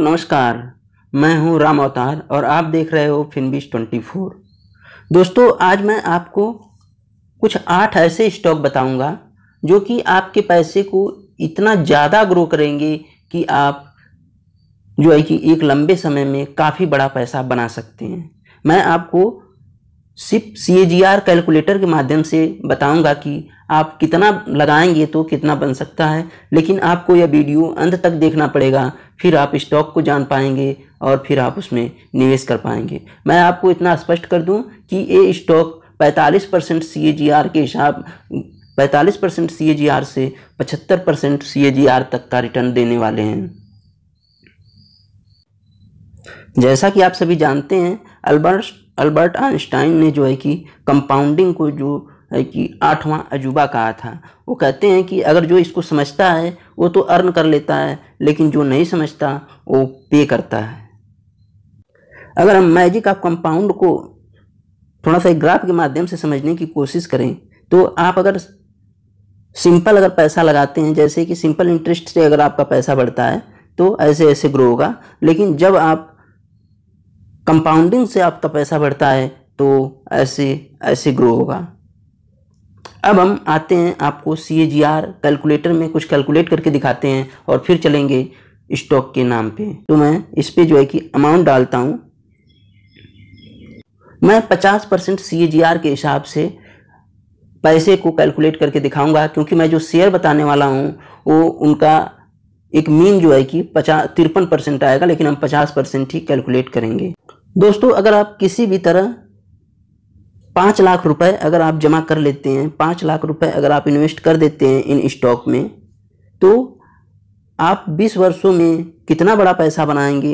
नमस्कार मैं हूं राम अवतार और आप देख रहे हो फिनबिश फोर दोस्तों आज मैं आपको कुछ आठ ऐसे स्टॉक बताऊंगा जो कि आपके पैसे को इतना ज़्यादा ग्रो करेंगे कि आप जो है कि एक लंबे समय में काफ़ी बड़ा पैसा बना सकते हैं मैं आपको सिर्फ सी कैलकुलेटर के माध्यम से बताऊंगा कि आप कितना लगाएंगे तो कितना बन सकता है लेकिन आपको यह वीडियो अंत तक देखना पड़ेगा फिर आप स्टॉक को जान पाएंगे और फिर आप उसमें निवेश कर पाएंगे मैं आपको इतना स्पष्ट कर दूं कि ये स्टॉक 45 परसेंट सी के हिसाब 45 परसेंट सी से 75 परसेंट सी तक का रिटर्न देने वाले हैं जैसा कि आप सभी जानते हैं अल्बर्ट अल्बर्ट आइंस्टाइन ने जो है कि कंपाउंडिंग को जो है कि आठवां अजूबा कहा था वो कहते हैं कि अगर जो इसको समझता है वो तो अर्न कर लेता है लेकिन जो नहीं समझता वो पे करता है अगर हम मैजिक ऑफ कंपाउंड को थोड़ा सा एक ग्राफ के माध्यम से समझने की कोशिश करें तो आप अगर सिंपल अगर पैसा लगाते हैं जैसे कि सिंपल इंटरेस्ट से अगर आपका पैसा बढ़ता है तो ऐसे ऐसे ग्रो होगा लेकिन जब आप कंपाउंडिंग से आपका पैसा बढ़ता है तो ऐसे ऐसे ग्रो होगा अब हम आते हैं आपको सी कैलकुलेटर में कुछ कैलकुलेट करके दिखाते हैं और फिर चलेंगे स्टॉक के नाम पे तो मैं इस पर जो है कि अमाउंट डालता हूँ मैं 50 परसेंट सी के हिसाब से पैसे को कैलकुलेट करके दिखाऊंगा क्योंकि मैं जो शेयर बताने वाला हूँ वो उनका एक मीन जो है कि पचास तिरपन परसेंट आएगा लेकिन हम पचास परसेंट ही कैलकुलेट करेंगे दोस्तों अगर आप किसी भी तरह पाँच लाख रुपए अगर आप जमा कर लेते हैं पाँच लाख रुपए अगर आप इन्वेस्ट कर देते हैं इन स्टॉक में तो आप 20 वर्षों में कितना बड़ा पैसा बनाएंगे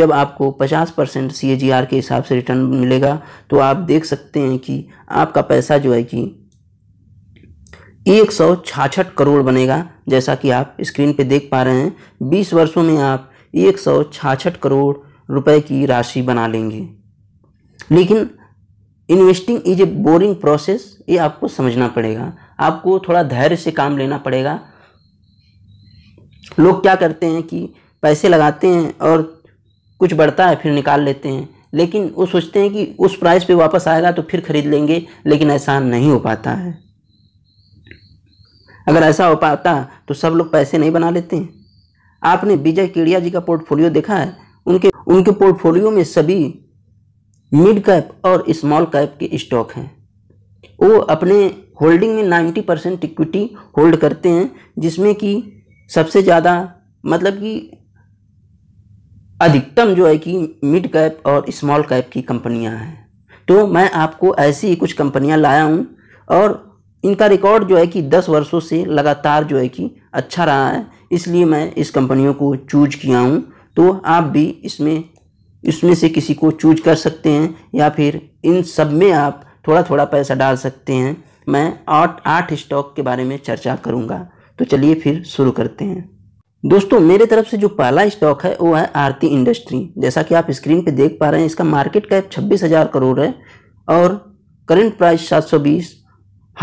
जब आपको 50 परसेंट सी के हिसाब से रिटर्न मिलेगा तो आप देख सकते हैं कि आपका पैसा जो है कि एक सौ छाछठ करोड़ बनेगा जैसा कि आप स्क्रीन पर देख पा रहे हैं बीस वर्षों में आप एक सौ छाछठ करोड़ रुपए की राशि बना लेंगे लेकिन investing is a boring process ये आपको समझना पड़ेगा आपको थोड़ा धैर्य से काम लेना पड़ेगा लोग क्या करते हैं कि पैसे लगाते हैं और कुछ बढ़ता है फिर निकाल लेते हैं लेकिन वो सोचते हैं कि उस प्राइस पे वापस आएगा तो फिर ख़रीद लेंगे लेकिन ऐसा नहीं हो पाता है अगर ऐसा हो पाता तो सब लोग पैसे नहीं बना लेते हैं आपने विजय केड़िया जी का पोर्टफोलियो देखा है उनके उनके पोर्टफोलियो में सभी मिड कैप और स्मॉल कैप के स्टॉक हैं वो अपने होल्डिंग में 90 परसेंट इक्विटी होल्ड करते हैं जिसमें कि सबसे ज़्यादा मतलब कि अधिकतम जो है कि मिड कैप और स्मॉल कैप की कंपनियां हैं तो मैं आपको ऐसी ही कुछ कंपनियां लाया हूं और इनका रिकॉर्ड जो है कि 10 वर्षों से लगातार जो है कि अच्छा रहा है इसलिए मैं इस कंपनियों को चूज किया हूं तो आप भी इसमें इसमें से किसी को चूज कर सकते हैं या फिर इन सब में आप थोड़ा थोड़ा पैसा डाल सकते हैं मैं आठ आठ स्टॉक के बारे में चर्चा करूंगा तो चलिए फिर शुरू करते हैं दोस्तों मेरे तरफ से जो पहला स्टॉक है वो है आरती इंडस्ट्री जैसा कि आप स्क्रीन पे देख पा रहे हैं इसका मार्केट कैप छब्बीस हज़ार करोड़ है और करंट प्राइस सात सौ बीस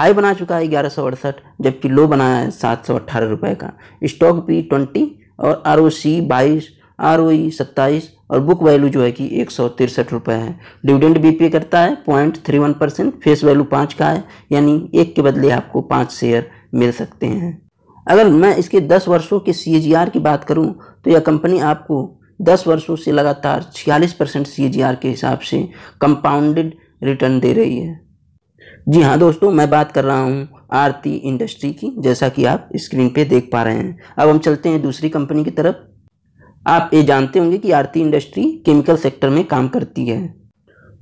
हाई बना चुका है ग्यारह सौ अड़सठ जबकि लो बनाया है सात सौ अट्ठारह रुपये का स्टॉक भी ट्वेंटी और आर ओ सी बाईस आर ओ सत्ताईस और बुक वैल्यू जो है कि एक सौ तिरसठ रुपये है डिविडेंड भी पे करता है point three one percent face value पाँच का है यानी एक के बदले आपको पाँच शेयर मिल सकते हैं अगर मैं इसके दस वर्षों के सी की बात करूँ तो यह कंपनी आपको दस वर्षों से लगातार छियालीस परसेंट सी के हिसाब से कंपाउंडेड रिटर्न दे रही है जी हाँ दोस्तों मैं बात कर रहा हूँ आरती इंडस्ट्री की जैसा कि आप स्क्रीन पे देख पा रहे हैं अब हम चलते हैं दूसरी कंपनी की तरफ आप ये जानते होंगे कि आरती इंडस्ट्री केमिकल सेक्टर में काम करती है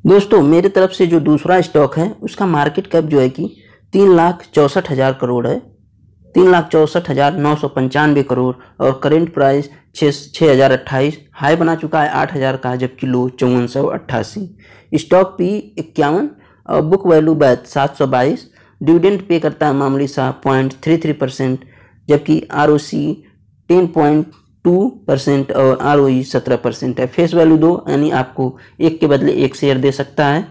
दोस्तों मेरे तरफ से जो दूसरा स्टॉक है उसका मार्केट कैप जो है कि तीन लाख चौंसठ हज़ार करोड़ है तीन लाख चौंसठ हज़ार नौ सौ पंचानवे करोड़ और करेंट प्राइस छः छः हज़ार अट्ठाईस हाई बना चुका है आठ हज़ार का जबकि लो चौवन सौ अट्ठासी स्टॉक पी इक्यावन और बुक वैल्यू बैत सात सौ बाईस डिविडेंट पे करता है मामूली सा पॉइंट थ्री थ्री परसेंट जबकि R O C ten point two percent और आर ओ सत्रह परसेंट है फेस वैल्यू दो यानी आपको एक के बदले एक शेयर दे सकता है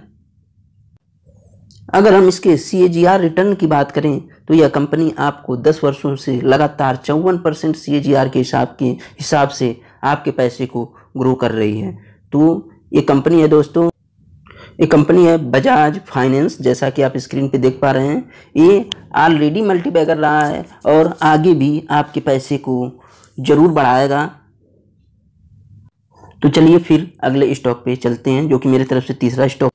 अगर हम इसके सी ए जी आर रिटर्न की बात करें तो यह कंपनी आपको दस वर्षों से लगातार चौवन percent C A ji are के हिसाब के हिसाब से आपके पैसे को ग्रो कर रही है तो ये कंपनी है दोस्तों ये कंपनी है बजाज फाइनेंस जैसा कि आप स्क्रीन पे देख पा रहे हैं ये ऑलरेडी मल्टीबैगर रहा है और आगे भी आपके पैसे को ज़रूर बढ़ाएगा तो चलिए फिर अगले स्टॉक पे चलते हैं जो कि मेरे तरफ से तीसरा स्टॉक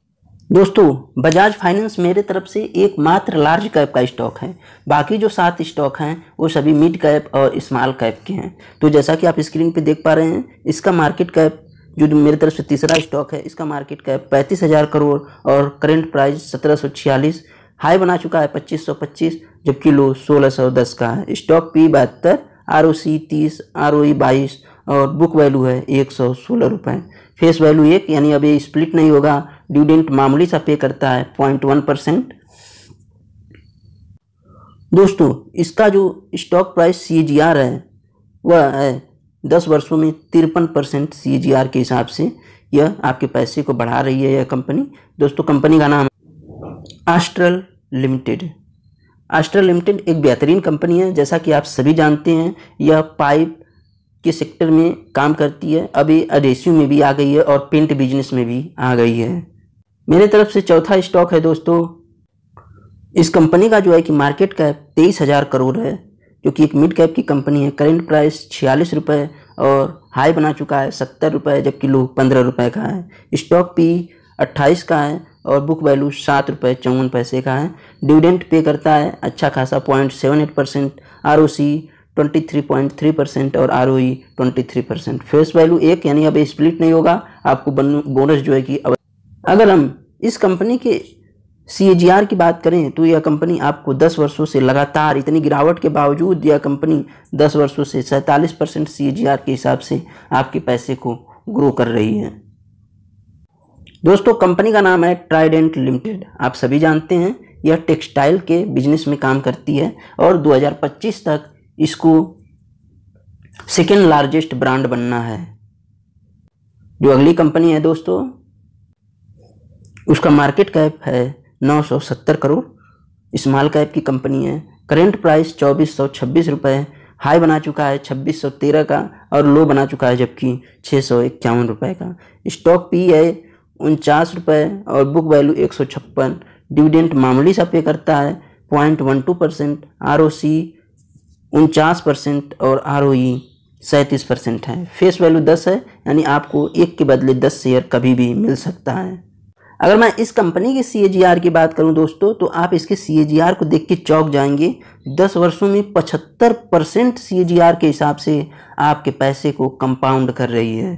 दोस्तों बजाज फाइनेंस मेरे तरफ से एकमात्र लार्ज कैप का स्टॉक है बाकी जो सात स्टॉक हैं वो सभी मिड कैप और स्मॉल कैप के हैं तो जैसा कि आप स्क्रीन पे देख पा रहे हैं इसका मार्केट कैप जो मेरे तरफ से तीसरा स्टॉक है इसका मार्केट कैप पैंतीस हज़ार करोड़ और करेंट प्राइस सत्रह सौ छियालीस हाई बना चुका है पच्चीस सौ पच्चीस जबकि लो सोलह सौ दस का है स्टॉक पी बहत्तर आर ओ सी तीस आर ओ बाईस और बुक वैल्यू है एक सौ सोलह रुपये फेस वैल्यू एक यानी अभी स्प्लिट नहीं होगा डिविडेंट मामूली सा पे करता है पॉइंट वन परसेंट दोस्तों इसका जो stock price C G R है वह है दस वर्षों में तिरपन परसेंट सी जी आर के हिसाब से यह आपके पैसे को बढ़ा रही है यह कंपनी दोस्तों कंपनी का नाम आस्ट्रल लिमिटेड आस्ट्रा लिमिटेड एक बेहतरीन कंपनी है जैसा कि आप सभी जानते हैं यह पाइप के सेक्टर में काम करती है अभी अडेसियो में भी आ गई है और पेंट बिजनेस में भी आ गई है मेरे तरफ से चौथा स्टॉक है दोस्तों इस कंपनी का जो है कि मार्केट कैप तेईस हज़ार करोड़ है जो कि एक मिड कैप की कंपनी है करेंट प्राइस छियालीस रुपये और हाई बना चुका है सत्तर रुपये जबकि लो पंद्रह रुपये का है स्टॉक पी अट्ठाईस का है और बुक वैल्यू सात रुपये चौवन पैसे का है डिविडेंट पे करता है अच्छा खासा point seven eight percent R O C twenty three point three percent और R O E twenty three percent face value एक यानी अब स्प्लिट नहीं होगा आपको बोनस जो है कि अगर हम इस कंपनी के सी की बात करें तो यह कंपनी आपको दस वर्षों से लगातार इतनी गिरावट के बावजूद यह कंपनी दस वर्षों से सैंतालीस परसेंट सी के हिसाब से आपके पैसे को ग्रो कर रही है दोस्तों कंपनी का नाम है ट्राइडेंट लिमिटेड आप सभी जानते हैं यह टेक्सटाइल के बिजनेस में काम करती है और 2025 तक इसको सेकेंड लार्जेस्ट ब्रांड बनना है जो अगली कंपनी है दोस्तों उसका मार्केट कैप है 970 करोड़ स्मॉल कैप की कंपनी है करेंट प्राइस चौबीस सौ छब्बीस रुपये हाई बना चुका है छब्बीस सौ तेरह का और लो बना चुका है जबकि छः सौ इक्यावन रुपये का स्टॉक पी है उनचास रुपये और बुक वैल्यू एक सौ छप्पन डिविडेंट मामूली सा पे करता है point one two percent R O C उनचास परसेंट और आर ओ ई सैंतीस परसेंट है फेस वैल्यू दस है यानी आपको एक के बदले दस शेयर कभी भी मिल सकता है अगर मैं इस कंपनी के सी ए जी आर की बात करूं दोस्तों तो आप इसके सी ए जी आर को देख के चौंक जाएंगे दस वर्षों में पचहत्तर percent C A ji are के हिसाब से आपके पैसे को कंपाउंड कर रही है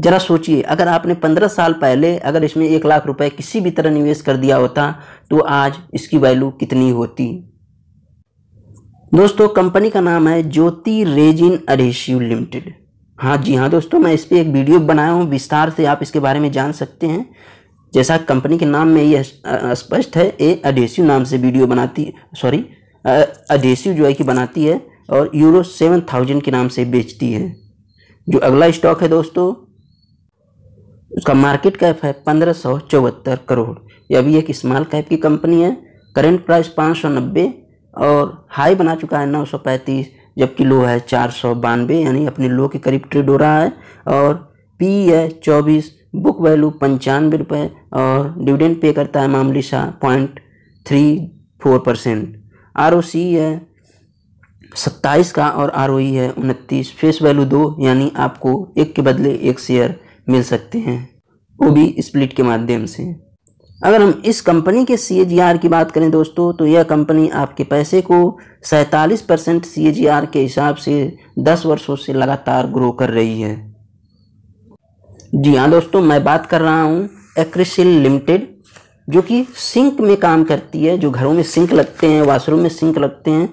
ज़रा सोचिए अगर आपने पंद्रह साल पहले अगर इसमें एक लाख रुपए किसी भी तरह निवेश कर दिया होता तो आज इसकी वैल्यू कितनी होती दोस्तों कंपनी का नाम है ज्योति रेजिन अडेसिव लिमिटेड हाँ जी हाँ दोस्तों मैं इस पर एक वीडियो बनाया हूँ विस्तार से आप इसके बारे में जान सकते हैं जैसा कंपनी के नाम में ये स्पष्ट है ए अडेसिव नाम से वीडियो बनाती सॉरी अडेसिव जो है कि बनाती है और यूरो सेवन थाउजेंड के नाम से बेचती है जो अगला स्टॉक है दोस्तों उसका मार्केट कैप है पंद्रह सौ चौहत्तर करोड़ ये अभी एक स्मॉल कैप की कंपनी है करेंट प्राइस पाँच सौ नब्बे और हाई बना चुका है नौ सौ पैंतीस जबकि लो है चार सौ बानवे यानी अपने लो के करीब ट्रेड हो रहा है और पी है चौबीस बुक वैल्यू पंचानवे रुपये और डिविडेंड पे करता है मामली शाह point three four percent R है सत्ताईस का और आर e है उनतीस फेस वैल्यू दो यानी आपको एक के बदले एक शेयर मिल सकते हैं वो भी स्प्लिट के माध्यम से अगर हम इस कंपनी के सी e की बात करें दोस्तों तो यह कंपनी आपके पैसे को सैंतालीस परसेंट सी e के हिसाब से 10 वर्षों से लगातार ग्रो कर रही है जी हाँ दोस्तों मैं बात कर रहा हूँ एक्रिसिल लिमिटेड जो कि सिंक में काम करती है जो घरों में सिंक लगते हैं वाशरूम में सिंक लगते हैं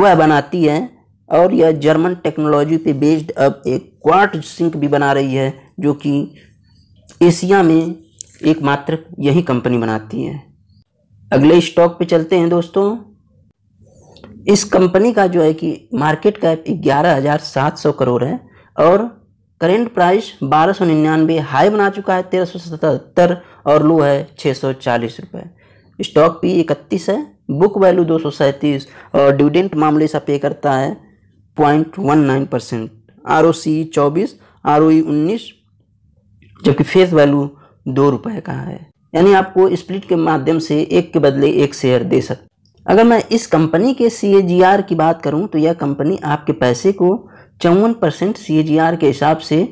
वह बनाती है और यह जर्मन टेक्नोलॉजी पे बेस्ड अब एक क्वार्ट सिंक भी बना रही है जो कि एशिया में एकमात्र यही कंपनी बनाती है अगले स्टॉक पे चलते हैं दोस्तों इस कंपनी का जो है कि मार्केट कैप ग्यारह हज़ार सात सौ करोड़ है और करेंट प्राइस बारह सौ निन्यानवे हाई बना चुका है तेरह सौ सतहत्तर और लो है छः सौ चालीस रुपये स्टॉक पी इकतीस है बुक वैल्यू दो सौ सैंतीस और डिविडेंट मामले से पे करता है point one nine percent R O C चौबीस आर ओ उन्नीस जबकि फेस वैल्यू दो रुपये का है यानी आपको स्प्लिट के माध्यम से एक के बदले एक शेयर दे सकते अगर मैं इस कंपनी के सी की बात करूँ तो यह कंपनी आपके पैसे को चौवन परसेंट सी के हिसाब से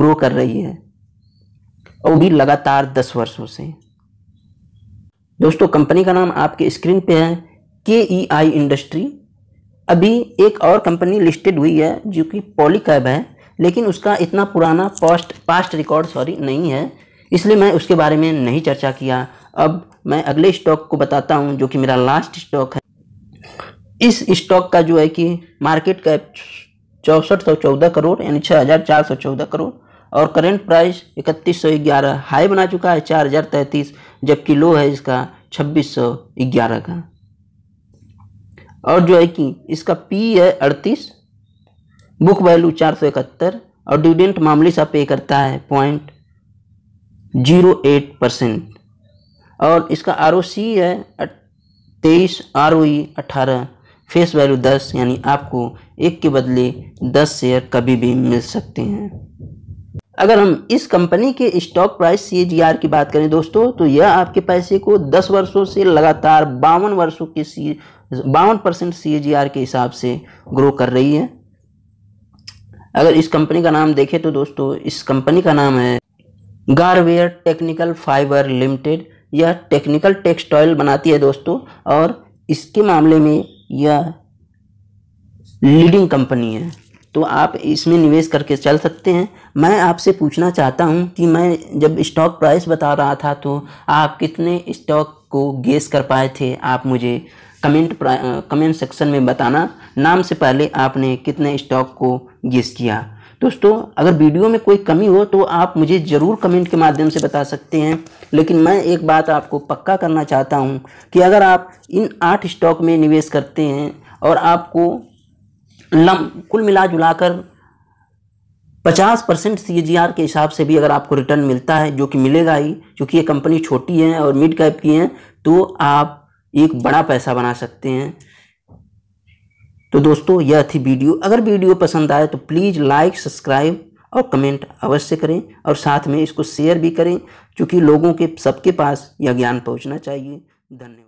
ग्रो कर रही है और भी लगातार दस वर्षों से दोस्तों कंपनी का नाम आपके स्क्रीन पे है के ई आई इंडस्ट्री अभी एक और कंपनी लिस्टेड हुई है जो कि पॉलीकैब है लेकिन उसका इतना पुराना पास्ट पास्ट रिकॉर्ड सॉरी नहीं है इसलिए मैं उसके बारे में नहीं चर्चा किया अब मैं अगले स्टॉक को बताता हूँ जो कि मेरा लास्ट स्टॉक है इस स्टॉक का जो है कि मार्केट कैप चौंसठ सौ चौदह करोड़ यानी छः हज़ार चार सौ चौदह करोड़ और करेंट प्राइस इकतीस सौ ग्यारह हाई बना चुका है चार हज़ार तैंतीस जबकि लो है इसका छब्बीस सौ ग्यारह का और जो है कि इसका पी है अड़तीस बुक वैल्यू चार सौ इकहत्तर और डिविडेंट मामले से पे करता है पॉइंट जीरो एट परसेंट और इसका आर है तेईस आर ओ अठारह फेस वैल्यू दस यानी आपको एक के बदले दस शेयर कभी भी मिल सकते हैं अगर हम इस कंपनी के स्टॉक प्राइस सी की बात करें दोस्तों तो यह आपके पैसे को दस वर्षों से लगातार बावन वर्षों के सी बावन परसेंट सी के हिसाब से ग्रो कर रही है अगर इस कंपनी का नाम देखें तो दोस्तों इस कंपनी का नाम है गारवेयर टेक्निकल फाइबर लिमिटेड यह टेक्निकल टेक्सटाइल बनाती है दोस्तों और इसके मामले में यह लीडिंग कंपनी है तो आप इसमें निवेश करके चल सकते हैं मैं आपसे पूछना चाहता हूं कि मैं जब स्टॉक प्राइस बता रहा था तो आप कितने स्टॉक को गेस कर पाए थे आप मुझे कमेंट कमेंट सेक्शन में बताना नाम से पहले आपने कितने स्टॉक को गेस किया दोस्तों अगर वीडियो में कोई कमी हो तो आप मुझे ज़रूर कमेंट के माध्यम से बता सकते हैं लेकिन मैं एक बात आपको पक्का करना चाहता हूं कि अगर आप इन आठ स्टॉक में निवेश करते हैं और आपको लम कुल मिला जुला कर पचास परसेंट सी के हिसाब से भी अगर आपको रिटर्न मिलता है जो कि मिलेगा ही क्योंकि ये कंपनी छोटी है और मिड कैप की हैं तो आप एक बड़ा पैसा बना सकते हैं तो दोस्तों यह थी वीडियो अगर वीडियो पसंद आए तो प्लीज़ लाइक सब्सक्राइब और कमेंट अवश्य करें और साथ में इसको शेयर भी करें क्योंकि लोगों के सबके पास यह ज्ञान पहुंचना चाहिए धन्यवाद